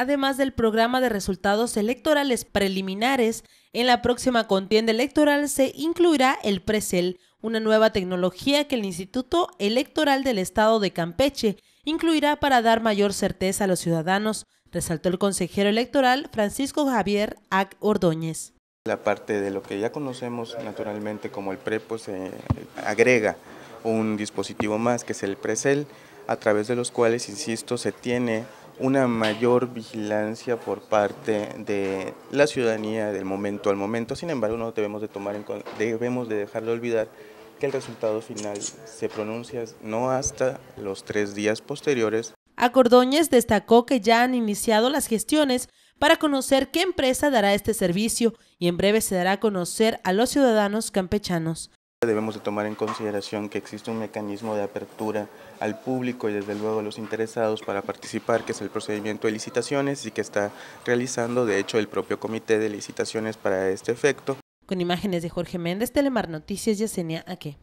además del programa de resultados electorales preliminares. En la próxima contienda electoral se incluirá el PRECEL, una nueva tecnología que el Instituto Electoral del Estado de Campeche incluirá para dar mayor certeza a los ciudadanos, resaltó el consejero electoral Francisco Javier A. Ordóñez. La parte de lo que ya conocemos naturalmente como el Prepo pues eh, agrega un dispositivo más que es el PRECEL, a través de los cuales, insisto, se tiene una mayor vigilancia por parte de la ciudadanía del momento al momento. Sin embargo, no debemos de tomar debemos de dejar de olvidar que el resultado final se pronuncia no hasta los tres días posteriores. Acordóñez destacó que ya han iniciado las gestiones para conocer qué empresa dará este servicio y en breve se dará a conocer a los ciudadanos campechanos. Debemos de tomar en consideración que existe un mecanismo de apertura al público y desde luego a los interesados para participar, que es el procedimiento de licitaciones y que está realizando de hecho el propio comité de licitaciones para este efecto. Con imágenes de Jorge Méndez, Telemar Noticias, Yesenia Aque.